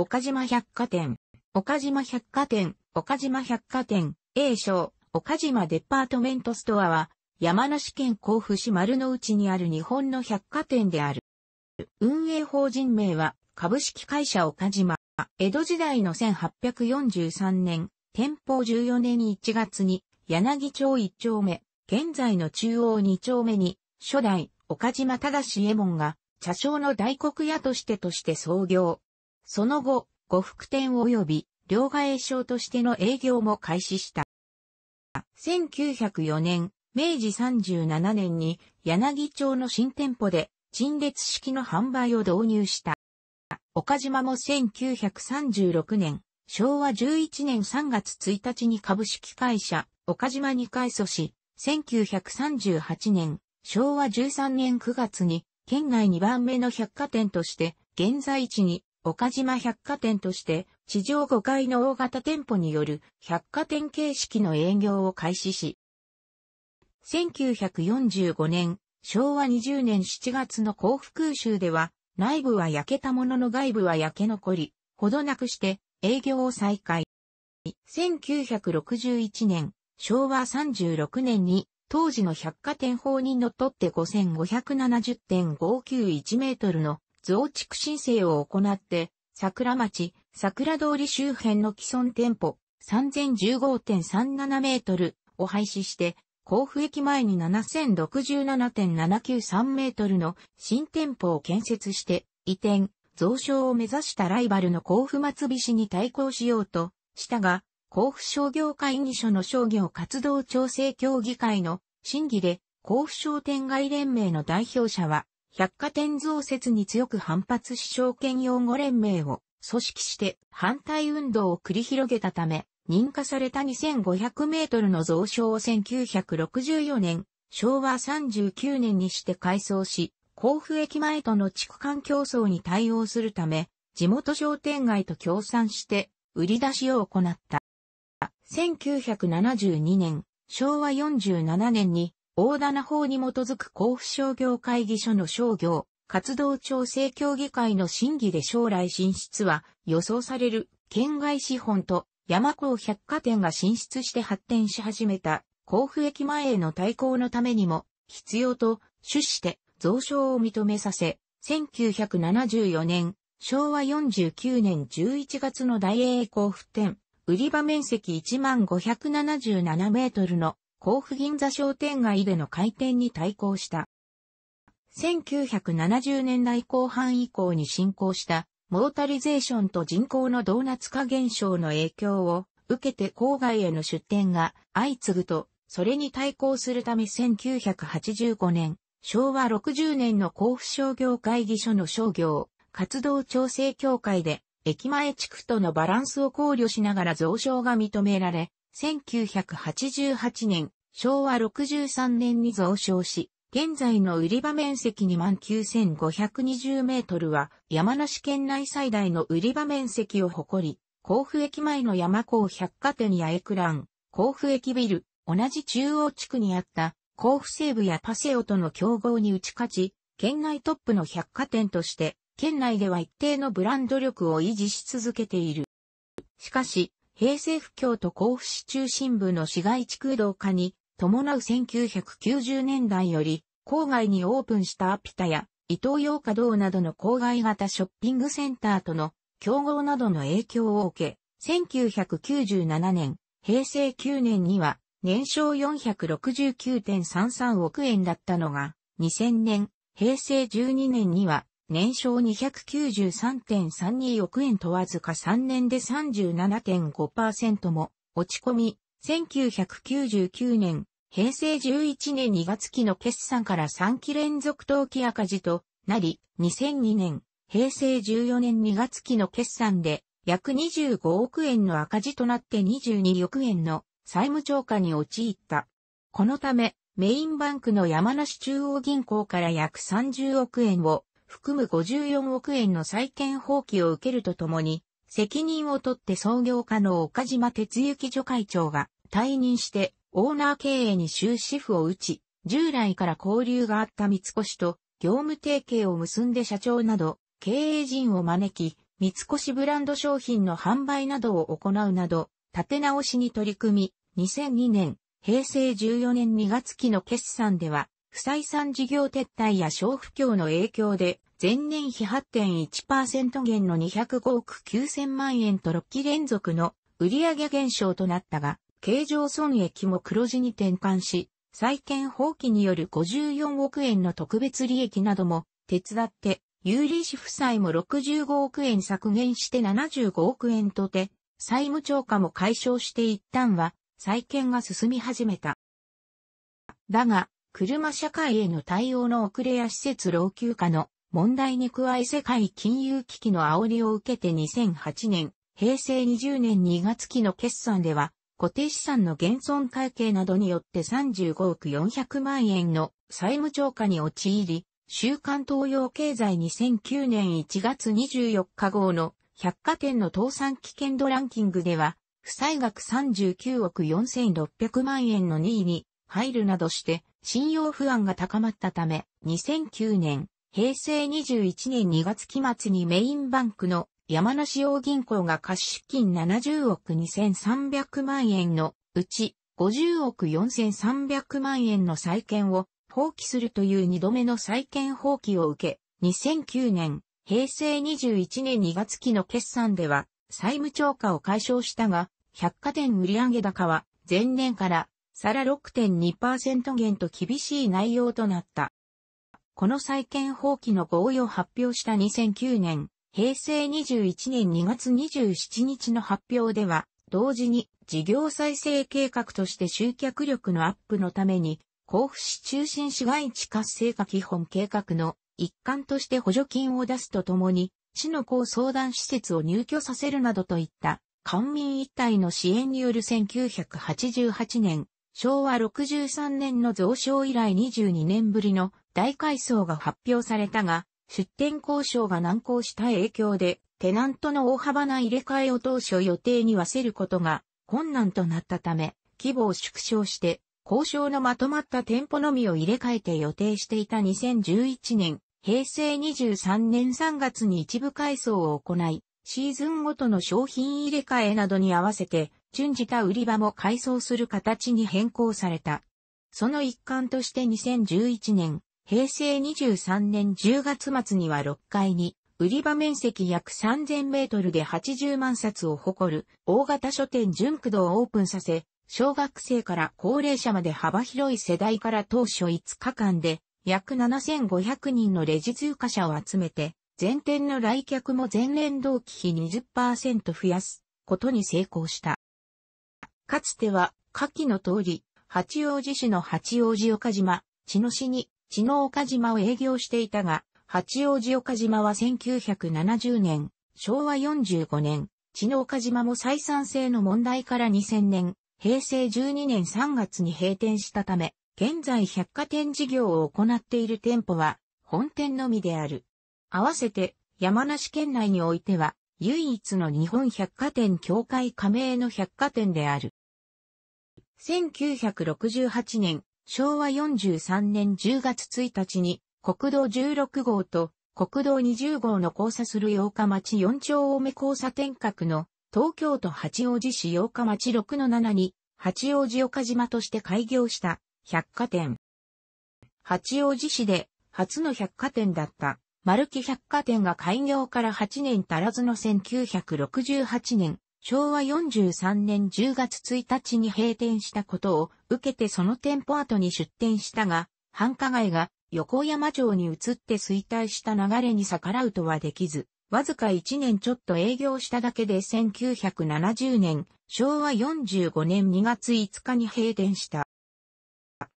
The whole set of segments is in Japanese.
岡島百貨店、岡島百貨店、岡島百貨店、A 賞、岡島デパートメントストアは、山梨県甲府市丸の内にある日本の百貨店である。運営法人名は、株式会社岡島。江戸時代の1843年、天保14年1月に、柳町1丁目、現在の中央2丁目に、初代、岡島正右衛門が、茶商の大黒屋としてとして創業、その後、呉服店及び両替商としての営業も開始した。1904年、明治37年に柳町の新店舗で陳列式の販売を導入した。岡島も1936年、昭和11年3月1日に株式会社岡島に改祖し、1938年、昭和13年9月に県内2番目の百貨店として現在地に岡島百貨店として地上5階の大型店舗による百貨店形式の営業を開始し、1945年、昭和20年7月の甲府空襲では、内部は焼けたものの外部は焼け残り、ほどなくして営業を再開。1961年、昭和36年に、当時の百貨店法にのっとって5570.591メートルの増築申請を行って、桜町、桜通り周辺の既存店舗3015.37メートルを廃止して、甲府駅前に7067.793メートルの新店舗を建設して、移転、増床を目指したライバルの甲府松菱に対抗しようとしたが、甲府商業会議所の商業活動調整協議会の審議で、甲府商店街連盟の代表者は、百貨店増設に強く反発し証券用語連盟を組織して反対運動を繰り広げたため、認可された2500メートルの増床を1964年、昭和39年にして改装し、甲府駅前との地区間競争に対応するため、地元商店街と協賛して売り出しを行った。1972年、昭和47年に大棚法に基づく甲府商業会議所の商業、活動調整協議会の審議で将来進出は予想される県外資本と山港百貨店が進出して発展し始めた甲府駅前への対抗のためにも必要と主して増床を認めさせ、1974年、昭和49年11月の大英甲府店、売り場面積1577メートルの甲府銀座商店街での開店に対抗した。1970年代後半以降に進行したモータリゼーションと人口のドーナツ化現象の影響を受けて郊外への出店が相次ぐと、それに対抗するため1985年、昭和60年の甲府商業会議所の商業活動調整協会で駅前地区とのバランスを考慮しながら増床が認められ、1988年、昭和63年に増床し、現在の売り場面積2万9520メートルは山梨県内最大の売り場面積を誇り、甲府駅前の山港百貨店やエクラン、甲府駅ビル、同じ中央地区にあった甲府西部やパセオとの競合に打ち勝ち、県内トップの百貨店として、県内では一定のブランド力を維持し続けている。しかし、平成不況と甲府市中心部の市街地空洞化に伴う1990年代より郊外にオープンしたアピタや伊東洋華堂などの郊外型ショッピングセンターとの競合などの影響を受け、1997年、平成9年には年商469.33億円だったのが、2000年、平成12年には年商293.32億円とわずか3年で37.5%も落ち込み、1999年、平成11年2月期の決算から3期連続投機赤字となり、2002年、平成14年2月期の決算で約25億円の赤字となって22億円の債務超過に陥った。このため、メインバンクの山梨中央銀行から約30億円を含む54億円の再建放棄を受けるとともに、責任を取って創業家の岡島哲之助会長が退任してオーナー経営に終止符を打ち、従来から交流があった三越と業務提携を結んで社長など経営陣を招き、三越ブランド商品の販売などを行うなど、立て直しに取り組み、2002年、平成14年2月期の決算では、不採算事業撤退や消不況の影響で、前年比8.1%減の205億9000万円と6期連続の売上減少となったが、経常損益も黒字に転換し、債権放棄による54億円の特別利益なども手伝って、有利子負債も65億円削減して75億円とて、債務超過も解消して一旦は、再建が進み始めた。だが、車社会への対応の遅れや施設老朽化の問題に加え世界金融危機の煽りを受けて2008年、平成20年2月期の決算では、固定資産の減損会計などによって35億400万円の債務超過に陥り、週刊東洋経済2009年1月24日号の百貨店の倒産危険度ランキングでは、負債額39億4600万円の2位に入るなどして信用不安が高まったため、2009年、平成21年2月期末にメインバンクの山梨洋銀行が貸出金70億2300万円のうち50億4300万円の債券を放棄するという2度目の債券放棄を受け、2009年、平成21年2月期の決算では債務超過を解消したが、百貨店売上高は前年からさら6.2%減と厳しい内容となった。この債権放棄の合意を発表した2009年、平成21年2月27日の発表では、同時に事業再生計画として集客力のアップのために、甲府市中心市街地活性化基本計画の一環として補助金を出すとともに、市の高相談施設を入居させるなどといった、官民一体の支援による1988年、昭和63年の増床以来22年ぶりの大改装が発表されたが、出店交渉が難航した影響で、テナントの大幅な入れ替えを当初予定にわせることが困難となったため、規模を縮小して、交渉のまとまった店舗のみを入れ替えて予定していた2011年、平成23年3月に一部改装を行い、シーズンごとの商品入れ替えなどに合わせて、準じた売り場も改装する形に変更された。その一環として2011年、平成23年10月末には6階に、売り場面積約3000メートルで80万冊を誇る大型書店純駆動をオープンさせ、小学生から高齢者まで幅広い世代から当初5日間で約7500人のレジ通過者を集めて、全店の来客も前年同期比20%増やすことに成功した。かつては、下記の通り、八王子市の八王子岡島、茅野市に、茅野岡島を営業していたが、八王子岡島は1970年、昭和45年、茅野岡島も採算性の問題から2000年、平成12年3月に閉店したため、現在百貨店事業を行っている店舗は、本店のみである。合わせて、山梨県内においては、唯一の日本百貨店協会加盟の百貨店である。1968年、昭和43年10月1日に、国道16号と国道20号の交差する八日町4丁目交差点角の東京都八王子市八日町6-7に八王子岡島として開業した百貨店。八王子市で初の百貨店だった丸木百貨店が開業から8年足らずの1968年、昭和43年10月1日に閉店したことを受けてその店舗後に出店したが、繁華街が横山町に移って衰退した流れに逆らうとはできず、わずか1年ちょっと営業しただけで1970年、昭和45年2月5日に閉店した。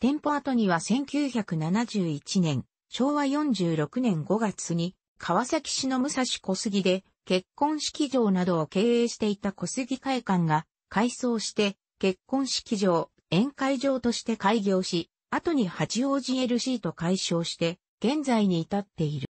店舗後には1971年、昭和46年5月に、川崎市の武蔵小杉で結婚式場などを経営していた小杉会館が改装して結婚式場、宴会場として開業し、後に八王子 LC と解消して現在に至っている。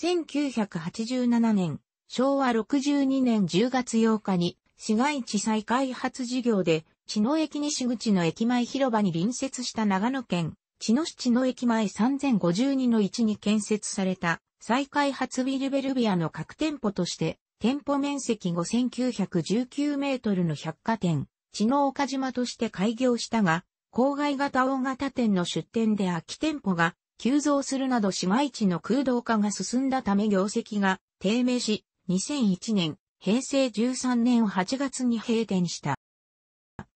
1987年、昭和62年10月8日に市街地再開発事業で地野駅西口の駅前広場に隣接した長野県、地野市地野駅前3052の位置に建設された再開発ウィルベルビアの各店舗として、店舗面積5919メートルの百貨店、知能岡島として開業したが、郊外型大型店の出店で空き店舗が急増するなど市街地の空洞化が進んだため業績が低迷し、2001年、平成13年8月に閉店した。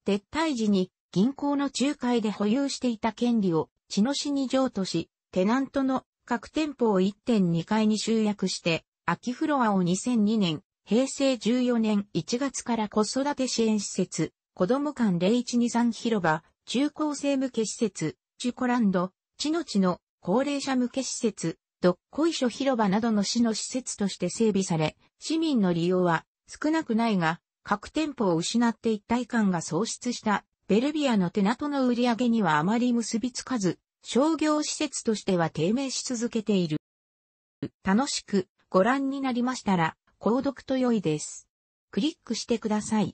撤退時に銀行の仲介で保有していた権利を、茅野市に譲渡し、テナントの各店舗を1.2階に集約して、秋フロアを2002年、平成14年1月から子育て支援施設、子供館0123広場、中高生向け施設、チュコランド、地の地の高齢者向け施設、どっこい所広場などの市の施設として整備され、市民の利用は少なくないが、各店舗を失って一体感が喪失したベルビアのテナトの売り上げにはあまり結びつかず、商業施設としては低迷し続けている。楽しくご覧になりましたら、購読と良いです。クリックしてください。